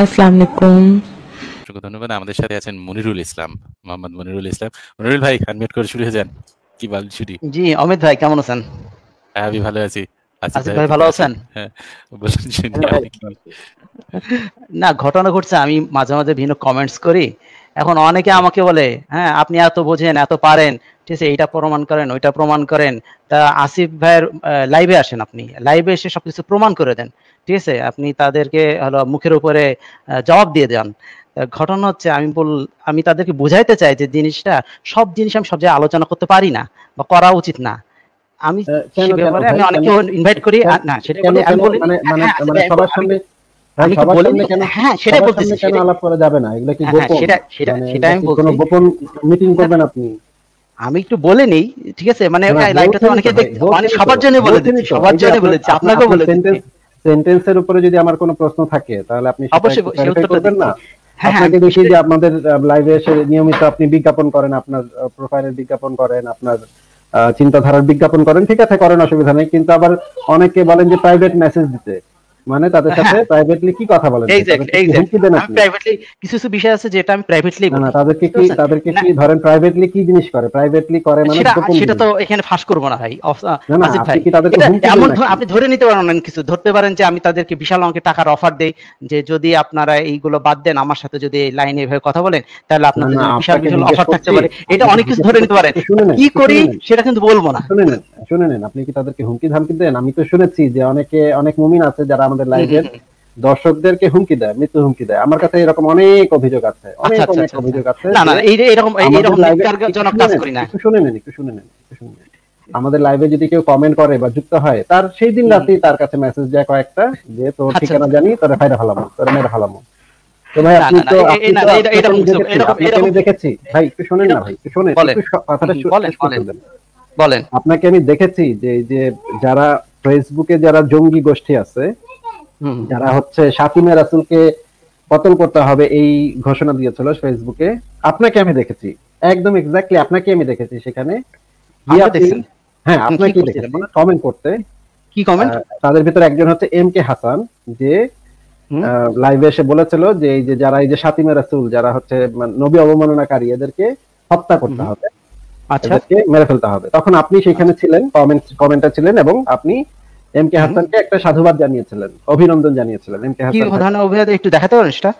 আসসালামু আলাইকুম অসংখ্য ধন্যবাদ আমাদের সাথে আছেন মনিরুল ইসলাম মোহাম্মদ মনিরুল ইসলাম মনিরুল ভাই আনমিউট করে শুরু হয়ে যান কি বাল ছুটি জি অমিত ভাই কেমন আছেন হ্যাঁ আমি ভালো আছি আচ্ছা ভালো আছেন হ্যাঁ, না ঘটনা ঘটছে আমি মাঝে মাঝে বিভিন্ন কমেন্টস করি এখন অনেকে আমাকে বলে হ্যাঁ আপনি এত বোঝেন এত পারেন ঠিক আছে এইটা প্রমাণ করেন ওইটা প্রমাণ করেন তা আসিফ ভাইয়ের লাইভে আসেন আপনি লাইভে এসে সবকিছু প্রমাণ করে দেন ঠিক আছে আপনি তাদেরকে হলো মুখের উপরে জবাব দিয়ে দেন ঘটনা হচ্ছে আমি বল আমি তাদেরকে বোঝাইতে চাই যে জিনিসটা সব জিনিস আমি সব জায়গায় আলোচনা করতে পারি না বা করা উচিত না আমি অনেকে ইনভাইট করি হ্যাঁ, না সেটা আমি বলি মানে মানে, হ্যাঁ, মানে হ্যাঁ, সবার সামনে হ্যাঁ, আমি কি হ্যাঁ সেটাই বলতেছি কেন আলাপ করা যাবে না কি হ্যাঁ, হ্যাঁ, গোপন সেটা সেটা মানে সেটা আমি বলছি গোপন মিটিং করবেন আপনি আমি একটু বলে নেই ঠিক আছে মানে লাইভটা তো অনেকে মানে সবার জন্য বলে সবার জন্য বলেছি বলে সেন্টেন্সের উপরে যদি আমার কোনো প্রশ্ন থাকে তাহলে আপনি অবশ্যই করবেন না আপনাকে দেখি যে আপনাদের লাইভে এসে নিয়মিত আপনি বিজ্ঞাপন করেন আপনার প্রোফাইলের বিজ্ঞাপন করেন আপনার চিন্তাধারার বিজ্ঞাপন করেন ঠিক আছে করেন অসুবিধা নেই কিন্তু আবার অনেকে বলেন যে প্রাইভেট মেসেজ দিতে মানে তাদের সাথে প্রাইভেটলি হ্যাঁ। কি কথা বলেন আমি প্রাইভেটলি কিছু কিছু বিষয় আছে যেটা আমি প্রাইভেটলি বলি না তাদেরকে কি তাদেরকে কি ধরেন প্রাইভেটলি কি জিনিস করে প্রাইভেটলি করে মানে সেটা তো এখানে ফাঁস করব না ভাই আসিফ ভাই এমন আপনি ধরে নিতে পারেন অনেক কিছু ধরতে পারেন যে আমি তাদেরকে বিশাল অঙ্কের টাকার অফার দেই যে যদি আপনারা এইগুলো বাদ দেন আমার সাথে যদি এই লাইনে এভাবে কথা বলেন তাহলে আপনাদের বিশাল বিশাল অফার থাকতে পারে এটা অনেক কিছু ধরে নিতে পারেন কি করি সেটা কিন্তু বলবো না শুনে নেন শুনে নেন আপনি কি তাদেরকে হুমকি ধামকি দেন আমি তো শুনেছি যে অনেকে অনেক মুমিন আছে যারা আমাদের লাইভের দর্শকদেরকে হুমকি দেয় মৃত্যু হুমকি দেয় আমার কাছে এরকম অনেক অভিযোগ আছে আচ্ছা, অনেক আচ্ছা, অনেক আচ্ছা, অভিযোগ আছে আমাদের লাইভে যদি কেউ কমেন্ট করে বা যুক্ত হয় তার সেই দিন রাতে তার কাছে মেসেজ যায় কয়েকটা যে তোর ঠিকানা জানি তোর ফাইরা ফেলামো তোর মেরে ফেলামো তো ভাই আপনি তো দেখেছি ভাই একটু শোনেন না ভাই একটু শোনেন কথাটা বলেন আপনাকে আমি দেখেছি যে যে যারা ফেসবুকে যারা জঙ্গি গোষ্ঠী আছে যারা হচ্ছে সাতিমে রাসুলকে পতন করতে হবে এই ঘোষণা দিয়েছিল ফেসবুকে আপনাকে আমি দেখেছি একদম এক্স্যাক্টলি আপনাকে আমি দেখেছি সেখানে হ্যাঁ আপনাকে কমেন্ট করতে কি কমেন্ট তাদের ভিতরে একজন হচ্ছে এম কে হাসান যে লাইভে এসে বলেছিল যে এই যে যারা এই যে সাতিমে রাসুল যারা হচ্ছে নবী অবমাননাকারী এদেরকে হত্যা করতে হবে আচ্ছা মেরে ফেলতে হবে তখন আপনি সেখানে ছিলেন কমেন্ট কমেন্টে ছিলেন এবং আপনি এম কে হাসানকে একটা সাধুবাদ জানিয়েছিলেন অভিনন্দন জানিয়েছিলেন এম কে হাসান কি একটু দেখাতে পারেন সেটা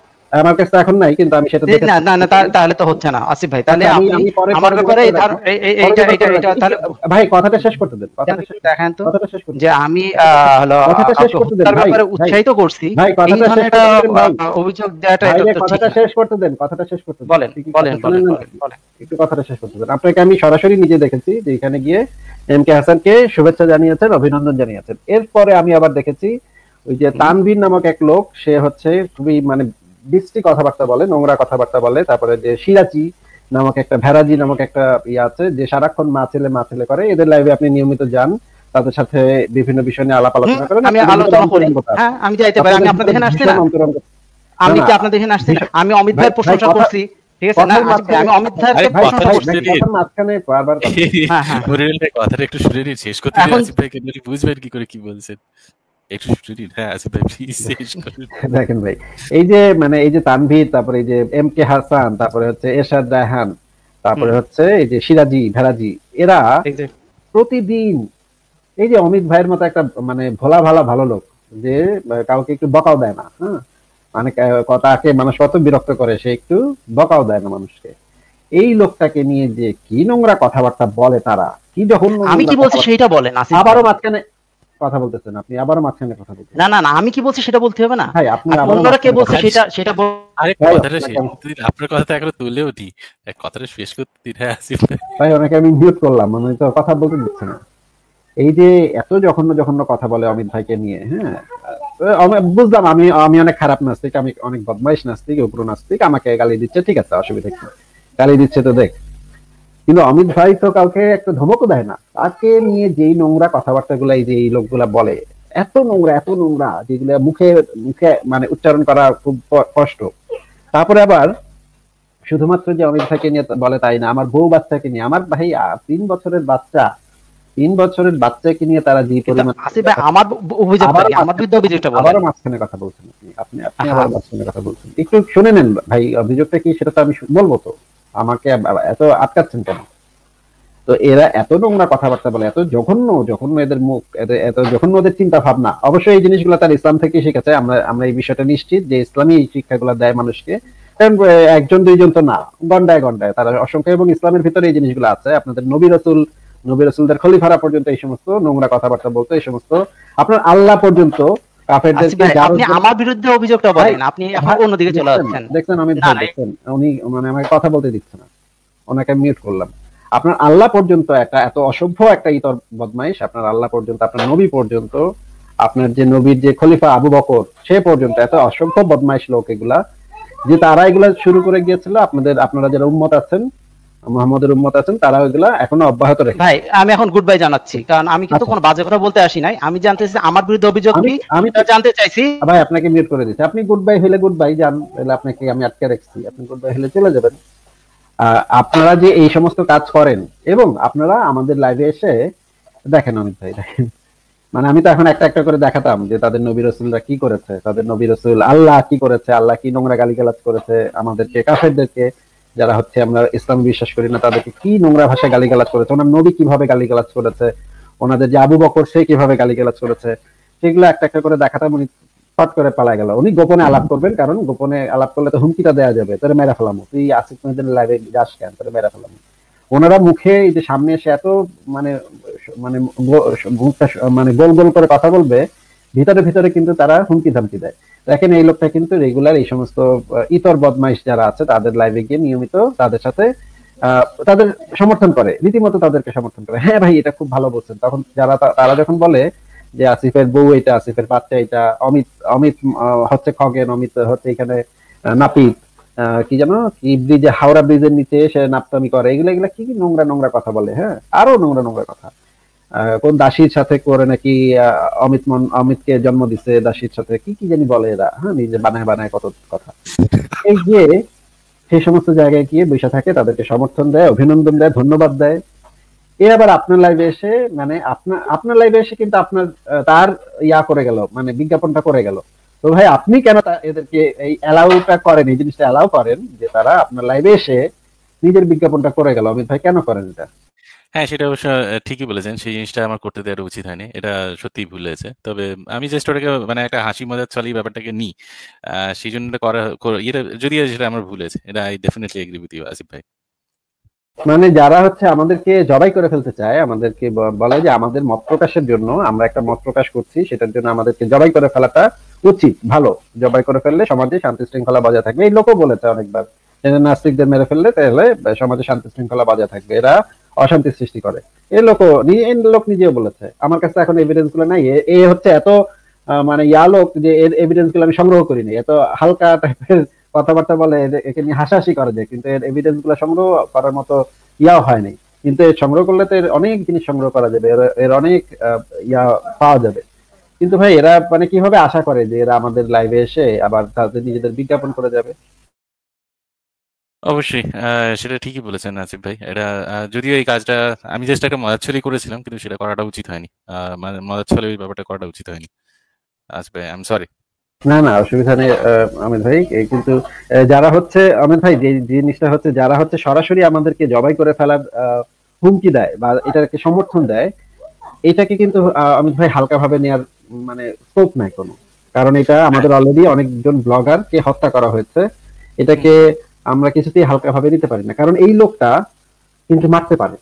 আমার কাছে এখন নাই কিন্তু আমি সেটা না না না তাহলে তো হচ্ছে না আসিফ ভাই তাহলে আচ্ছা, আমি আমার ব্যাপারে এইটা এটা এটা তাহলে ভাই কথাটা শেষ করতে দেন কথাটা শেষ দেখেন তো যে আমি হলো কথাটা শেষ করতে দেন ব্যাপারে উৎসাহিত করছি ভাই কথাটা শেষ করতে দেন অভিযোগ দেওয়াটা এটা তো কথাটা শেষ করতে দেন কথাটা শেষ করতে দেন বলেন বলেন বলেন একটু কথাটা শেষ করতে দেন আপনাকে আমি সরাসরি নিজে দেখেছি যে এখানে গিয়ে এম কে হাসানকে শুভেচ্ছা জানিয়েছেন অভিনন্দন জানিয়েছেন এরপরে আমি আবার দেখেছি ওই যে তানভীর নামক এক লোক সে হচ্ছে খুবই মানে বৃষ্টি কথাবার্তা বলে নোংরা কথাবার্তা বলে তারপরে যে সিরাচি নামক একটা ভেরাজি নামক একটা ইয়ে আছে যে সারাক্ষণ মা ছেলে মা ছেলে করে এদের লাইভে আপনি নিয়মিত যান তাদের সাথে বিভিন্ন বিষয় নিয়ে আলাপ আলোচনা করেন আমি আলোচনা করি হ্যাঁ, আমি যাইতে পারি আমি আপনাদের এখানে আসছি না আমি কি আপনাদের এখানে আসছি অমিত প্রশংসা না আমি অমিত প্রশংসা করছি একটু শুনে শেষ করতে বুঝবেন কি করে কি বলছেন একটু হ্যাঁ প্লিজ শেষ দেখেন ভাই এই যে মানে এই যে তানভীর তারপরে এই যে এম কে হাসান তারপরে হচ্ছে এরশাদ রায়হান তারপরে হচ্ছে এই যে সিরাজি ভেরাজি এরা প্রতিদিন এই যে অমিত ভাইয়ের মতো একটা মানে ভোলা ভালা ভালো লোক যে কাউকে একটু বকাও দেয় না হ্যাঁ মানে তাকে মানুষ কত বিরক্ত করে সে একটু বকাও দেয় না মানুষকে এই লোকটাকে নিয়ে যে কি নোংরা কথাবার্তা বলে তারা কি যখন আমি কি বলছি সেটা বলেন আবারও মাঝখানে কথা বলতেছেন আপনি আবার মাঝখানে কথা না না না আমি কি বলছি সেটা বলতে হবে না ভাই আপনি কে বলছে সেটা সেটা আরে কথাটা আপনার একবার কথাটা শেষ করতে ভাই অনেকে আমি মিউট করলাম মানে তো কথা বলতে দিচ্ছে না এই যে এত যখন যখন কথা বলে অমিত ভাইকে নিয়ে হ্যাঁ বুঝলাম আমি আমি অনেক খারাপ নাস্তিক আমি অনেক বদমাইশ নাস্তিক উপর নাস্তিক আমাকে গালি দিচ্ছে ঠিক আছে অসুবিধা কি গালি দিচ্ছে তো দেখ কিন্তু অমিত ভাই তো কাউকে একটা ধমকও দেয় না তাকে নিয়ে যেই নোংরা কথাবার্তা গুলাই যে এই লোকগুলা বলে এত নোংরা এত নোংরা যেগুলো মুখে মুখে মানে উচ্চারণ করা খুব কষ্ট তারপরে আবার শুধুমাত্র যে অমিত ভাইকে নিয়ে বলে তাই না আমার বউ বাচ্চাকে নিয়ে আমার ভাই তিন বছরের বাচ্চা তিন বছরের বাচ্চাকে নিয়ে তারা যে পরিমাণে কথা বলছেন আপনি আপনি আবার কথা বলছেন একটু শুনে নেন ভাই অভিযোগটা কি সেটা তো আমি বলবো তো আমাকে এত আটকাচ্ছেন কেন তো এরা এত নোংরা কথাবার্তা বলে এত জঘন্য জঘন্য এদের মুখ এত জঘন্য ওদের চিন্তা ভাবনা অবশ্যই এই জিনিসগুলো তার ইসলাম থেকে শিখেছে আমরা আমরা এই বিষয়টা নিশ্চিত যে ইসলামই এই শিক্ষাগুলো দেয় মানুষকে একজন দুইজন তো না গন্ডায় গন্ডায় তারা অসংখ্য এবং ইসলামের ভিতরে এই জিনিসগুলো আছে আপনাদের নবী রসুল নবী রসুলদের খলিফারা পর্যন্ত এই সমস্ত নোংরা কথাবার্তা বলতো এই সমস্ত আপনার আল্লাহ পর্যন্ত আপনি আচ্ছা, আমার বিরুদ্ধে অভিযোগটা বলেন আপনি চলে যাচ্ছেন দেখছেন আমি দেখছেন উনি মানে আমাকে কথা বলতে না ওনাকে মিউট করলাম আপনার আল্লাহ পর্যন্ত একটা এত অসভ্য একটা ইতর বদমাইশ আপনার আল্লাহ পর্যন্ত আপনার নবী পর্যন্ত আপনার যে নবীর যে খলিফা আবু বকর সে পর্যন্ত এত অসভ্য বদমাইশ লোক এগুলা যে তারা এগুলা শুরু করে গিয়েছিল আপনাদের আপনারা যারা উন্মত আছেন মোহাম্মদের উম্মত আছেন তারা ওইগুলা এখনো অব্যাহত রেখে ভাই আমি এখন গুড বাই জানাচ্ছি কারণ আমি কিন্তু আচ্ছা। কোনো বাজে কথা বলতে আসি নাই আমি জানতে চাইছি আমার বিরুদ্ধে অভিযোগ কি আমি তো জানতে চাইছি ভাই আপনাকে মিউট করে দিচ্ছি আপনি গুড বাই হলে গুড বাই যান তাহলে আপনাকে আমি আটকে রেখেছি আপনি গুড বাই হলে চলে যাবেন আপনারা যে এই সমস্ত কাজ করেন এবং আপনারা আমাদের লাইভে এসে দেখেন অনেক ভাই দেখেন মানে আমি তো এখন একটা একটা করে দেখাতাম যে তাদের নবী রসুলরা কি করেছে তাদের নবী রসুল আল্লাহ কি করেছে আল্লাহ কি নোংরা গালি গালাজ করেছে আমাদেরকে কাফেরদেরকে যারা হচ্ছে আমরা ইসলাম বিশ্বাস করি না তাদেরকে কি নোংরা ভাষায় গালিগালাজ করেছে ওনার নবী কিভাবে গালিগালাজ করেছে ওনাদের যে আবু বকর সে কিভাবে গালিগালাজ করেছে সেগুলো একটা একটা করে দেখাতাম উনি পাট করে পালা গেল উনি গোপনে আলাপ করবেন কারণ গোপনে আলাপ করলে তো হুমকিটা দেওয়া যাবে তোরে মেরা ফেলামো তুই আসিফ মহিদিনের লাইভে যাস কেন তোরে মেরা ফেলামো ওনারা মুখে এই যে সামনে এসে এত মানে মানে মানে গোল গোল করে কথা বলবে ভিতরে ভিতরে কিন্তু তারা হুমকি ধামকি দেয় দেখেন এই লোকটা কিন্তু রেগুলার এই সমস্ত ইতর বদমাইশ যারা আছে তাদের লাইভে গিয়ে নিয়মিত তাদের সাথে তাদের সমর্থন করে রীতিমতো তাদেরকে সমর্থন করে হ্যাঁ ভাই এটা খুব ভালো বলছেন তখন যারা তারা যখন বলে যে আসিফের বউ এটা আসিফের বাচ্চা এটা অমিত অমিত হচ্ছে খগেন অমিত হচ্ছে এখানে নাপিত কি জানো কি ব্রিজে হাওড়া ব্রিজের নিচে এসে নাপতামি করে এগুলো এগুলো কি কি নোংরা নোংরা কথা বলে হ্যাঁ আরো নোংরা নোংরা কথা কোন দাসীর সাথে করে নাকি অমিত মন অমিতকে জন্ম দিছে দাসীর সাথে কি কি জানি বলে এরা হ্যাঁ নিজে বানায় বানায় কত কথা এই যে সেই সমস্ত জায়গায় গিয়ে বসে থাকে তাদেরকে সমর্থন দেয় অভিনন্দন দেয় ধন্যবাদ দেয় এ আবার আপনার লাইভে এসে মানে আপনার আপনার লাইভে এসে কিন্তু আপনার তার ইয়া করে গেল মানে বিজ্ঞাপনটা করে গেল তো ভাই আপনি কেন এদেরকে এই অ্যালাউটা করেন এই জিনিসটা অ্যালাউ করেন যে তারা আপনার লাইভে এসে নিজের বিজ্ঞাপনটা করে গেল অমিত ভাই কেন করেন এটা হ্যাঁ সেটা অবশ্য ঠিকই বলেছেন সেই জিনিসটা আমার করতে দেওয়ার উচিত হয়নি এটা সত্যি ভুল হয়েছে তবে আমি জাস্ট ওটাকে মানে একটা হাসি মজার চলে ব্যাপারটাকে নিই সেই জন্য করা যদি সেটা আমার ভুল হয়েছে এটা I definitely agree with you Asif ভাই মানে যারা হচ্ছে আমাদেরকে জবাই করে ফেলতে চায় আমাদেরকে বলে যে আমাদের মত প্রকাশের জন্য আমরা একটা মত প্রকাশ করছি সেটার জন্য আমাদেরকে জবাই করে ফেলাটা উচিত ভালো জবাই করে ফেললে সমাজে শান্তি শৃঙ্খলা বজায় থাকবে এই লোকও বলেছে অনেকবার নাস্তিকদের মেরে ফেললে তাহলে সমাজে শান্তি শৃঙ্খলা বজায় থাকবে এরা অশান্তি সৃষ্টি করে এ লোক লোক নিজেও বলেছে আমার কাছে এখন এভিডেন্স গুলো নাই এ হচ্ছে এত মানে ইয়া লোক যে এর এভিডেন্স গুলো আমি সংগ্রহ করিনি এত হালকা টাইপের কথাবার্তা বলে একে নিয়ে হাসাহাসি করা যায় কিন্তু এর এভিডেন্স গুলো সংগ্রহ করার মতো ইয়াও হয়নি কিন্তু এর সংগ্রহ করলে তো এর অনেক জিনিস সংগ্রহ করা যাবে এর অনেক ইয়া পাওয়া যাবে কিন্তু ভাই এরা মানে কিভাবে আশা করে যে এরা আমাদের লাইভে এসে আবার তাদের নিজেদের বিজ্ঞাপন করে যাবে অবশ্যই আহ, সেটা ঠিকই বলেছেন আসিফ ভাই। এটা যদিও এই কাজটা আমি জাস্ট একটা মদাচ্ছলি করেছিলাম কিন্তু সেটা করাটা উচিত হয়নি। আহ, মানে মজার ওই ব্যাপারটা করাটা উচিত হয়নি। আসিফ ভাই আই এম সরি। না না অসুবিধা নেই আহ, আমির ভাই এই কিন্তু যারা হচ্ছে আমির ভাই যে জিনিসটা হচ্ছে যারা হচ্ছে সরাসরি আমাদেরকে জবাই করে ফেলার আহ, হুমকি দেয় বা এটাকে সমর্থন দেয় এটাকে কিন্তু আহ, আমির ভাই হালকাভাবে নেয়ার মানে স্কোপ নাই কোনো কারণ এটা আমাদের অলরেডি হ্যাঁ। অনেকজন ব্লগারকে হত্যা করা হয়েছে এটাকে আমরা কিছুতেই হালকা ভাবে নিতে পারি না কারণ এই লোকটা কিন্তু মারতে পারে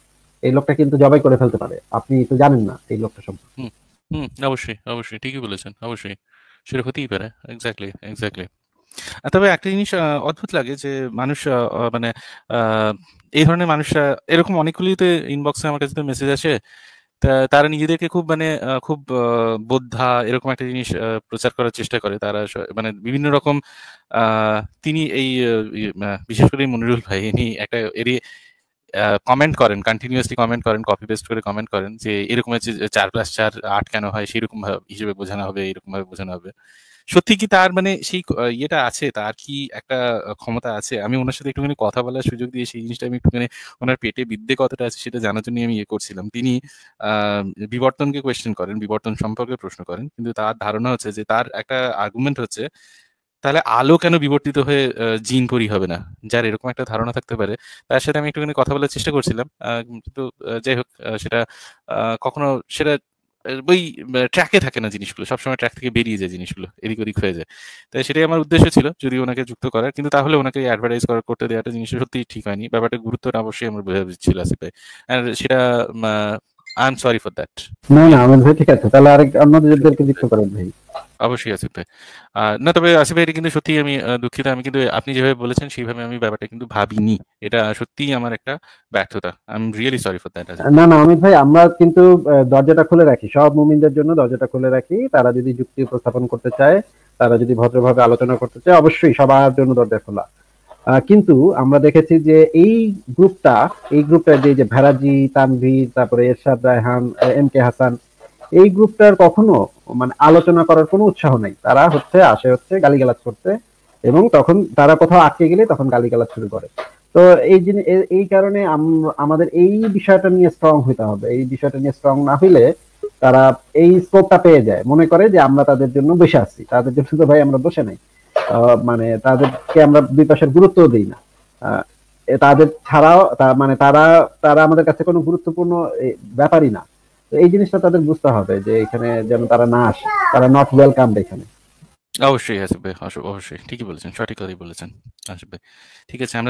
এই লোকটা কিন্তু জবাই করে ফেলতে পারে আপনি তো জানেন না এই লোকটা সম্পর্কে হুম অবশ্যই অবশ্যই ঠিকই বলেছেন অবশ্যই সেটা হতেই পারে এক্স্যাক্টলি এক্স্যাক্টলি তবে একটা জিনিস অদ্ভুত লাগে যে মানুষ মানে এই ধরনের মানুষরা এরকম অনেকগুলিতে ইনবক্সে আমার কাছে মেসেজ আসে তারা নিজেদেরকে খুব মানে খুব বোদ্ধা এরকম একটা জিনিস প্রচার করার চেষ্টা করে তারা মানে বিভিন্ন রকম তিনি এই বিশেষ করে মনিরুল ভাই ইনি একটা এর কমেন্ট করেন কন্টিনিউয়াসলি কমেন্ট করেন কপি পেস্ট করে কমেন্ট করেন যে এরকম হচ্ছে চার প্লাস চার আট কেন হয় সেরকম হিসেবে বোঝানো হবে এরকম ভাবে বোঝানো হবে সত্যি কি তার মানে সেই ইয়েটা আছে তার কি একটা ক্ষমতা আছে আমি ওনার সাথে একটুখানি কথা বলার সুযোগ দিয়ে সেই জিনিসটা আমি একটুখানি ওনার পেটে বিদ্যে কতটা আছে সেটা জানার জন্য আমি ইয়ে করছিলাম তিনি বিবর্তনকে কোয়েশ্চেন করেন বিবর্তন সম্পর্কে প্রশ্ন করেন কিন্তু তার ধারণা হচ্ছে যে তার একটা আর্গুমেন্ট হচ্ছে তাহলে আলো কেন বিবর্তিত হয়ে জিন পরি হবে না যার এরকম একটা ধারণা থাকতে পারে তার সাথে আমি একটুখানি কথা বলার চেষ্টা করছিলাম কিন্তু যাই হোক সেটা কখনো সেটা ওই ট্র্যাকে থাকে না জিনিসগুলো সবসময় ট্র্যাক থেকে বেরিয়ে যায় জিনিসগুলো এদিক ওদিক হয়ে যায় তাই সেটাই আমার উদ্দেশ্য ছিল যদি ওনাকে যুক্ত করার কিন্তু তাহলে ওনাকে অ্যাডভার্টাইজ করা করতে দেওয়াটা জিনিস সত্যি ঠিক হয়নি ব্যাপারটা গুরুত্ব অবশ্যই আমার বোঝা ছিল আসে ভাই আর সেটা I am sorry for that না না আমি ঠিক আছে তাহলে আরেক অন্যদেরকে যুক্ত করেন ভাই অবশ্যই আসিফ ভাই না তবে আসিফ ভাই এটা কিন্তু সত্যি আমি দুঃখিত আমি কিন্তু আপনি যেভাবে বলেছেন সেইভাবে আমি ব্যাপারটা কিন্তু ভাবিনি এটা সত্যি আমার একটা ব্যর্থতা I am really sorry for that না না অমিত ভাই আমরা কিন্তু দরজাটা খুলে রাখি সব মুমিনদের জন্য দরজাটা খুলে রাখি তারা যদি যুক্তি উপস্থাপন করতে চায় তারা যদি ভদ্রভাবে আলোচনা করতে চায় অবশ্যই সবার জন্য দরজা খোলা কিন্তু আমরা দেখেছি যে এই গ্রুপটা এই গ্রুপটা যে ভেরাজি তানভীর তারপরে এরশাদ রায়হান এম কে হাসান এই গ্রুপটার কখনো মানে আলোচনা করার কোনো উৎসাহ নাই তারা হচ্ছে আসে হচ্ছে গালিগালাজ করতে এবং তখন তারা কোথাও আটকে গেলে তখন গালিগালাজ শুরু করে তো এই জিনিস এই কারণে আমাদের এই বিষয়টা নিয়ে স্ট্রং হইতে হবে এই বিষয়টা নিয়ে স্ট্রং না হইলে তারা এই স্কোপটা পেয়ে যায় মনে করে যে আমরা তাদের জন্য বসে আছি তাদের জন্য শুধু ভাই আমরা বসে নাই মানে তাদেরকে আমরা দুই পাশের গুরুত্ব দিই না তাদের ছাড়াও মানে তারা তারা আমাদের কাছে কোনো গুরুত্বপূর্ণ ব্যাপারই না তো এই জিনিসটা তাদের বুঝতে হবে যে এখানে যেন তারা না আসে তারা নট ওয়েলকাম এখানে অবশ্যই আসবে অবশ্যই ঠিকই বলেছেন সঠিক কথাই বলেছেন আসবে ঠিক আছে আমরা